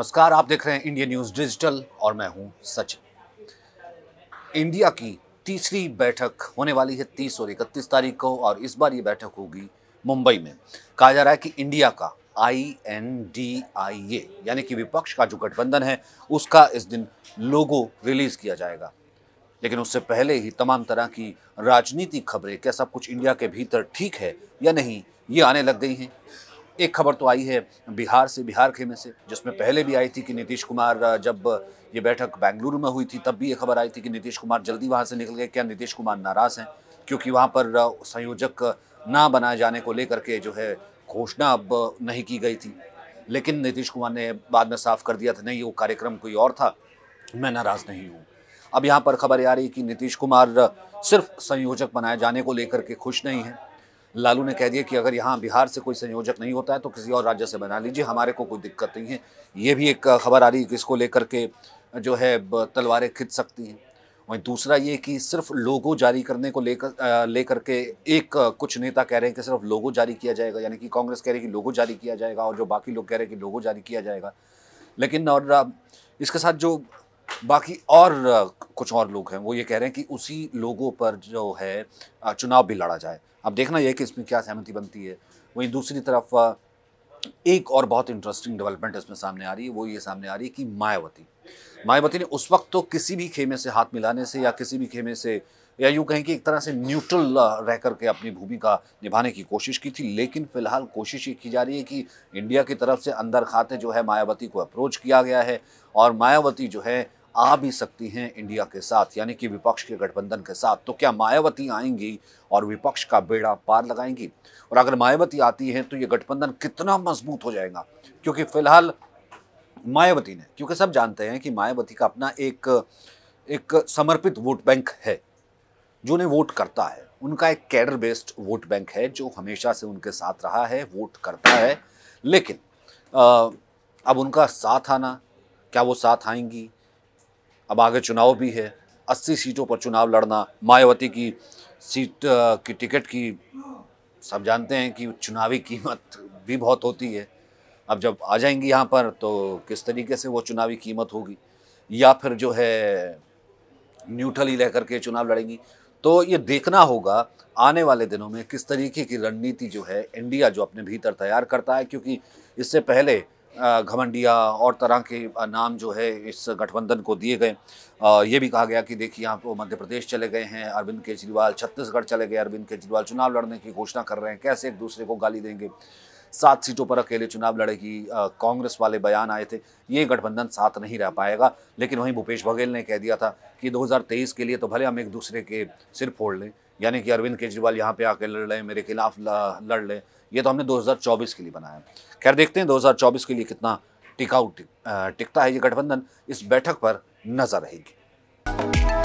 नमस्कार आप देख रहे हैं इंडिया न्यूज़ डिजिटल और मैं हूं सचिन इंडिया की तीसरी बैठक होने वाली है तीस और इकतीस तारीख को और इस बार ये बैठक होगी मुंबई में कहा जा रहा है कि इंडिया का आई एन डी आई ए यानी कि विपक्ष का जो गठबंधन है उसका इस दिन लोगो रिलीज़ किया जाएगा लेकिन उससे पहले ही तमाम तरह की राजनीतिक खबरें क्या सब कुछ इंडिया के भीतर ठीक है या नहीं ये आने लग गई हैं एक खबर तो आई है बिहार से बिहार खेमे से जिसमें पहले भी आई थी कि नीतीश कुमार जब ये बैठक बेंगलुरु में हुई थी तब भी ये खबर आई थी कि नीतीश कुमार जल्दी वहाँ से निकल गए क्या नीतीश कुमार नाराज़ हैं क्योंकि वहाँ पर संयोजक ना बनाए जाने को लेकर के जो है घोषणा अब नहीं की गई थी लेकिन नीतीश कुमार ने बाद में साफ कर दिया था नहीं वो कार्यक्रम कोई और था मैं नाराज़ नहीं हूँ अब यहाँ पर खबर आ रही कि नीतीश कुमार सिर्फ संयोजक बनाए जाने को लेकर के खुश नहीं हैं लालू ने कह दिया कि अगर यहाँ बिहार से कोई संयोजक नहीं होता है तो किसी और राज्य से बना लीजिए हमारे को कोई दिक्कत नहीं है ये भी एक खबर आ रही है कि इसको लेकर के जो है तलवारें खिंच सकती हैं वहीं दूसरा ये कि सिर्फ लोगो जारी करने को लेकर लेकर के एक कुछ नेता कह रहे हैं कि सिर्फ लोगो जारी किया जाएगा यानी कि कांग्रेस कह रही है कि लोगो जारी किया जाएगा और जो बाकी लोग कह रहे हैं कि लोगो जारी किया जाएगा लेकिन और इसके साथ जो बाकी और कुछ और लोग हैं वो ये कह रहे हैं कि उसी लोगों पर जो है चुनाव भी लड़ा जाए अब देखना यह कि इसमें क्या सहमति बनती है वहीं दूसरी तरफ एक और बहुत इंटरेस्टिंग डेवलपमेंट इसमें सामने आ रही है वो ये सामने आ रही है कि मायावती मायावती ने उस वक्त तो किसी भी खेमे से हाथ मिलाने से या किसी भी खेमे से या यूँ कहें कि एक तरह से न्यूट्रल रह करके अपनी भूमिका निभाने की कोशिश की थी लेकिन फिलहाल कोशिश ये की जा रही है कि इंडिया की तरफ से अंदर खाते जो है मायावती को अप्रोच किया गया है और मायावती जो है आ भी सकती हैं इंडिया के साथ यानी कि विपक्ष के गठबंधन के साथ तो क्या मायावती आएंगी और विपक्ष का बेड़ा पार लगाएंगी और अगर मायावती आती हैं तो ये गठबंधन कितना मजबूत हो जाएगा क्योंकि फिलहाल मायावती ने क्योंकि सब जानते हैं कि मायावती का अपना एक एक समर्पित वोट बैंक है जो उन्हें वोट करता है उनका एक कैडर बेस्ड वोट बैंक है जो हमेशा से उनके साथ रहा है वोट करता है लेकिन आ, अब उनका साथ आना क्या वो साथ आएंगी अब आगे चुनाव भी है अस्सी सीटों पर चुनाव लड़ना मायावती की सीट की टिकट की सब जानते हैं कि चुनावी कीमत भी बहुत होती है अब जब आ जाएंगी यहाँ पर तो किस तरीके से वो चुनावी कीमत होगी या फिर जो है न्यूट्रल ही रह के चुनाव लड़ेंगी तो ये देखना होगा आने वाले दिनों में किस तरीके की रणनीति जो है इंडिया जो अपने भीतर तैयार करता है क्योंकि इससे पहले घमंडिया और तरह के नाम जो है इस गठबंधन को दिए गए ये भी कहा गया कि देखिए आप तो मध्य प्रदेश चले गए हैं अरविंद केजरीवाल छत्तीसगढ़ चले गए अरविंद केजरीवाल चुनाव लड़ने की घोषणा कर रहे हैं कैसे एक दूसरे को गाली देंगे सात सीटों पर अकेले चुनाव लड़ेगी कांग्रेस वाले बयान आए थे ये गठबंधन साथ नहीं रह पाएगा लेकिन वहीं भूपेश बघेल ने कह दिया था कि 2023 के लिए तो भले हम एक दूसरे के सिर फोड़ लें यानी कि अरविंद केजरीवाल यहाँ पे आके लड़ रहे मेरे खिलाफ लड़ रहे ये तो हमने 2024 के लिए बनाया है खैर देखते हैं 2024 के लिए कितना टिकाऊ टिकता है ये गठबंधन इस बैठक पर नजर रहेगी